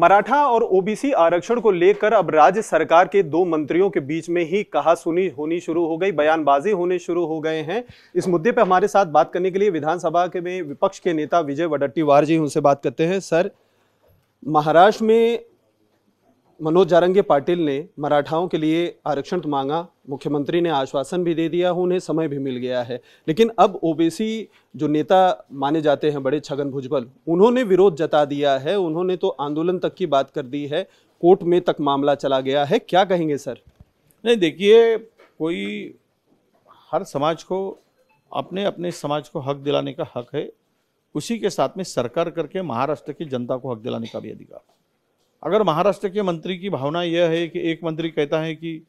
मराठा और ओबीसी आरक्षण को लेकर अब राज्य सरकार के दो मंत्रियों के बीच में ही कहा सुनी होनी शुरू हो गई बयानबाजी होने शुरू हो गए हैं इस मुद्दे पर हमारे साथ बात करने के लिए विधानसभा के में विपक्ष के नेता विजय वडट्टीवार जी उनसे बात करते हैं सर महाराष्ट्र में मनोज जारंगे पाटिल ने मराठाओं के लिए आरक्षण तो मांगा मुख्यमंत्री ने आश्वासन भी दे दिया उन्हें समय भी मिल गया है लेकिन अब ओबीसी जो नेता माने जाते हैं बड़े छगन भुजबल उन्होंने विरोध जता दिया है उन्होंने तो आंदोलन तक की बात कर दी है कोर्ट में तक मामला चला गया है क्या कहेंगे सर नहीं देखिए कोई हर समाज को अपने अपने समाज को हक दिलाने का हक है उसी के साथ में सरकार करके महाराष्ट्र की जनता को हक दिलाने का भी अधिकार अगर महाराष्ट्र के मंत्री की भावना यह है कि एक मंत्री कहता है कि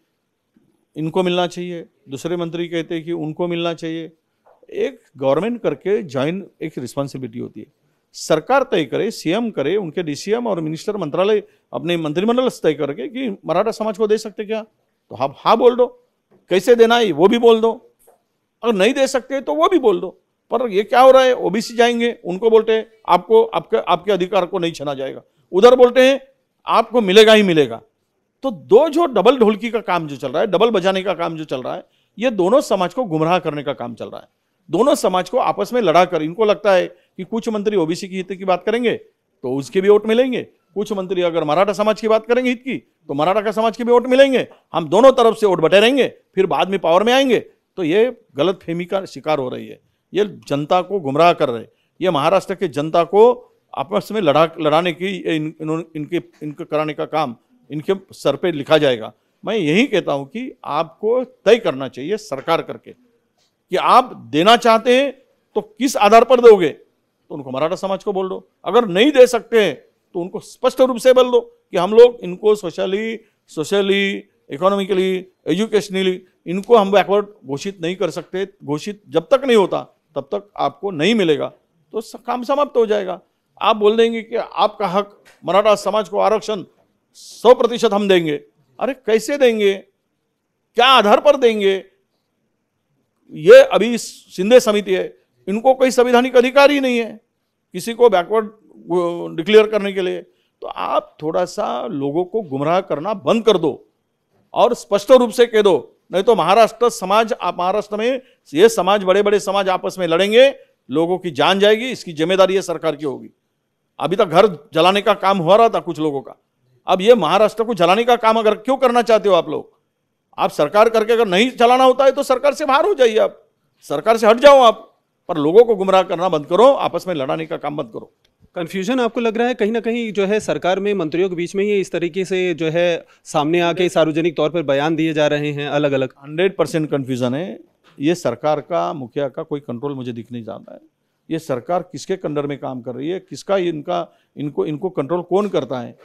इनको मिलना चाहिए दूसरे मंत्री कहते हैं कि उनको मिलना चाहिए एक गवर्नमेंट करके ज्वाइन एक रिस्पॉन्सिबिलिटी होती है सरकार तय करे सीएम करे उनके डीसीएम और मिनिस्टर मंत्रालय अपने मंत्रिमंडल से तय करके कि मराठा समाज को दे सकते क्या तो आप हाँ, हाँ बोल दो कैसे देना है वो भी बोल दो अगर नहीं दे सकते तो वो भी बोल दो पर ये क्या हो रहा है ओबीसी जाएंगे उनको बोलते हैं आपको आपके आपके अधिकार को नहीं छना जाएगा उधर बोलते हैं आपको मिलेगा ही मिलेगा तो दो जो डबल ढोलकी का काम जो चल रहा है डबल बजाने का काम जो चल रहा है ये दोनों समाज को गुमराह करने का काम चल रहा है दोनों समाज को आपस में लड़ा कर इनको लगता है कि कुछ मंत्री ओबीसी की हित की बात करेंगे तो उसके भी वोट मिलेंगे कुछ मंत्री अगर मराठा समाज की बात करेंगे हित की तो मराठा का समाज के भी वोट मिलेंगे हम दोनों तरफ से वोट बटे रहेंगे फिर बाद में पावर में आएंगे तो ये गलत फहमी का शिकार हो रही है ये जनता को गुमराह कर रहे ये महाराष्ट्र के जनता को आपस में लड़ा लड़ाने की इन, इन, इनके इनके कराने का काम इनके सर पे लिखा जाएगा मैं यही कहता हूँ कि आपको तय करना चाहिए सरकार करके कि आप देना चाहते हैं तो किस आधार पर दोगे तो उनको मराठा समाज को बोल दो अगर नहीं दे सकते हैं तो उनको स्पष्ट रूप से बोल दो कि हम लोग इनको सोशली सोशली इकोनॉमिकली एजुकेशनली इनको हम बैकवर्ड घोषित नहीं कर सकते घोषित जब तक नहीं होता तब तक आपको नहीं मिलेगा तो काम समाप्त हो जाएगा आप बोल देंगे कि आपका हक मराठा समाज को आरक्षण सौ प्रतिशत हम देंगे अरे कैसे देंगे क्या आधार पर देंगे ये अभी सिंधे समिति है इनको कोई संविधानिक अधिकार ही नहीं है किसी को बैकवर्ड डिक्लेयर करने के लिए तो आप थोड़ा सा लोगों को गुमराह करना बंद कर दो और स्पष्ट रूप से कह दो नहीं तो महाराष्ट्र समाज आप महाराष्ट्र में ये समाज बड़े बड़े समाज आपस में लड़ेंगे लोगों की जान जाएगी इसकी जिम्मेदारी सरकार की होगी अभी तक तो घर जलाने का काम हो रहा था कुछ लोगों का अब ये महाराष्ट्र को जलाने का काम अगर क्यों करना चाहते हो आप लोग आप सरकार करके अगर नहीं चलाना होता है तो सरकार से बाहर हो जाइए आप सरकार से हट जाओ आप पर लोगों को गुमराह करना बंद करो आपस में लड़ाने का काम बंद करो कन्फ्यूजन आपको लग रहा है कहीं ना कहीं जो है सरकार में मंत्रियों के बीच में ही इस तरीके से जो है सामने आके सार्वजनिक तौर पर बयान दिए जा रहे हैं अलग अलग हंड्रेड परसेंट कन्फ्यूज़न है ये सरकार का मुखिया का कोई कंट्रोल मुझे दिख नहीं जाता है ये सरकार किसके कंडर में काम कर रही है किसका इनका इनको इनको कंट्रोल कौन करता है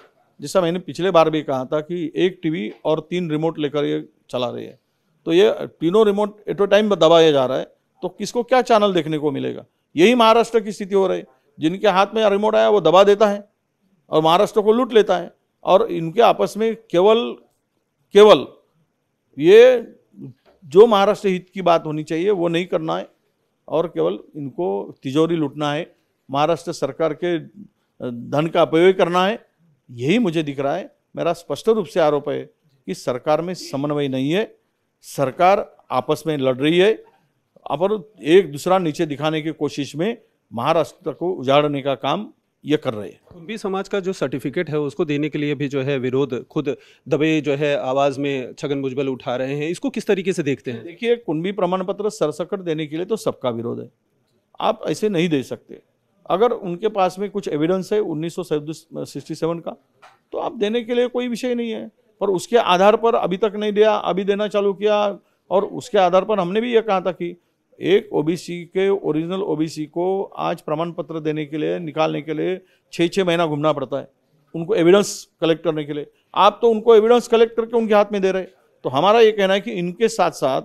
जैसा मैंने पिछले बार भी कहा था कि एक टीवी और तीन रिमोट लेकर ये चला रही है तो ये तीनों रिमोट एट ए टाइम दबाया जा रहा है तो किसको क्या चैनल देखने को मिलेगा यही महाराष्ट्र की स्थिति हो रही है जिनके हाथ में रिमोट आया वो दबा देता है और महाराष्ट्र को लूट लेता है और इनके आपस में केवल केवल ये जो महाराष्ट्र हित की बात होनी चाहिए वो नहीं करना है और केवल इनको तिजोरी लूटना है महाराष्ट्र सरकार के धन का अपव्यय करना है यही मुझे दिख रहा है मेरा स्पष्ट रूप से आरोप है कि सरकार में समन्वय नहीं है सरकार आपस में लड़ रही है और एक दूसरा नीचे दिखाने की कोशिश में महाराष्ट्र को उजाड़ने का काम ये कर रहे हैं कुंभी समाज का जो सर्टिफिकेट है उसको देने के लिए भी जो है विरोध खुद दबे जो है आवाज़ में छगन भुजबल उठा रहे हैं इसको किस तरीके से देखते हैं देखिए कुंभी प्रमाण पत्र सरसकट देने के लिए तो सबका विरोध है आप ऐसे नहीं दे सकते अगर उनके पास में कुछ एविडेंस है उन्नीस का तो आप देने के लिए कोई विषय नहीं है पर उसके आधार पर अभी तक नहीं दिया अभी देना चालू किया और उसके आधार पर हमने भी ये कहा था कि एक ओबीसी के ओरिजिनल ओबीसी को आज प्रमाण पत्र देने के लिए निकालने के लिए छः छः महीना घूमना पड़ता है उनको एविडेंस कलेक्ट करने के लिए आप तो उनको एविडेंस कलेक्ट करके उनके हाथ में दे रहे तो हमारा ये कहना है कि इनके साथ साथ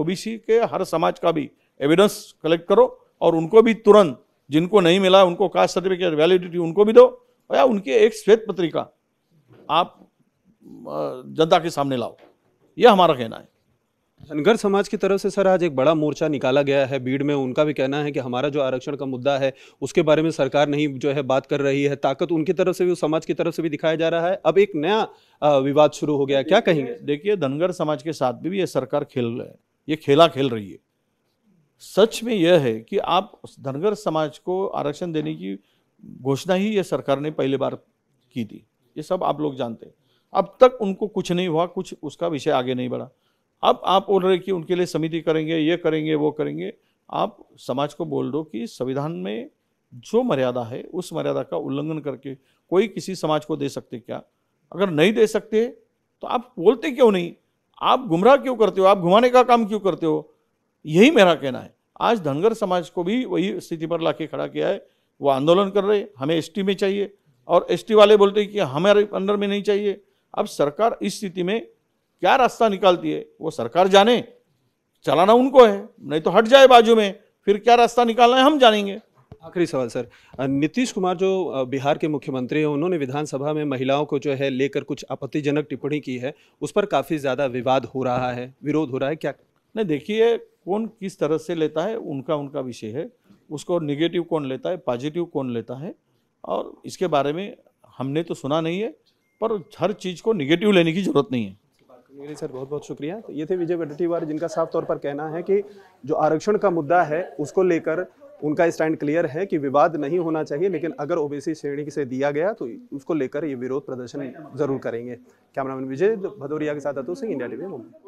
ओबीसी के हर समाज का भी एविडेंस कलेक्ट करो और उनको भी तुरंत जिनको नहीं मिला उनको कास्ट सर्टिफिकेट वैलिडिटी उनको भी दो या उनके एक श्वेत पत्रिका आप जनता के सामने लाओ यह हमारा कहना है धनगर समाज की तरफ से सर आज एक बड़ा मोर्चा निकाला गया है बीड़ में उनका भी कहना है कि हमारा जो आरक्षण का मुद्दा है उसके बारे में सरकार नहीं जो है बात कर रही है ताकत उनकी तरफ से भी समाज की तरफ से भी दिखाया जा रहा है अब एक नया विवाद शुरू हो गया क्या कहेंगे देखिए धनगर समाज के साथ भी ये सरकार खेल रहा है ये खेला खेल रही है सच में यह है कि आप धनगर समाज को आरक्षण देने की घोषणा ही ये सरकार ने पहली बार की थी ये सब आप लोग जानते हैं अब तक उनको कुछ नहीं हुआ कुछ उसका विषय आगे नहीं बढ़ा अब आप बोल रहे कि उनके लिए समिति करेंगे ये करेंगे वो करेंगे आप समाज को बोल दो कि संविधान में जो मर्यादा है उस मर्यादा का उल्लंघन करके कोई किसी समाज को दे सकते क्या अगर नहीं दे सकते तो आप बोलते क्यों नहीं आप गुमराह क्यों करते हो आप घुमाने का काम क्यों करते हो यही मेरा कहना है आज धनगर समाज को भी वही स्थिति पर लाके खड़ा किया है वो आंदोलन कर रहे हमें एस में चाहिए और एस वाले बोलते हैं कि हमारे अंडर में नहीं चाहिए अब सरकार इस स्थिति में क्या रास्ता निकालती है वो सरकार जाने चलाना उनको है नहीं तो हट जाए बाजू में फिर क्या रास्ता निकालना है हम जानेंगे आखिरी सवाल सर नीतीश कुमार जो बिहार के मुख्यमंत्री हैं उन्होंने विधानसभा में महिलाओं को जो है लेकर कुछ आपत्तिजनक टिप्पणी की है उस पर काफ़ी ज़्यादा विवाद हो रहा है विरोध हो रहा है क्या नहीं देखिए कौन किस तरह से लेता है उनका उनका विषय है उसको निगेटिव कौन लेता है पॉजिटिव कौन लेता है और इसके बारे में हमने तो सुना नहीं है पर हर चीज़ को निगेटिव लेने की ज़रूरत नहीं है मेरी सर बहुत बहुत शुक्रिया तो ये थे विजय बटटीवार जिनका साफ तौर पर कहना है कि जो आरक्षण का मुद्दा है उसको लेकर उनका स्टैंड क्लियर है कि विवाद नहीं होना चाहिए लेकिन अगर ओबीसी श्रेणी से दिया गया तो उसको लेकर ये विरोध प्रदर्शन जरूर करेंगे कैमरामैन विजय भदौरिया के साथ अतुल सिंह इंडिया टीवी मुंबई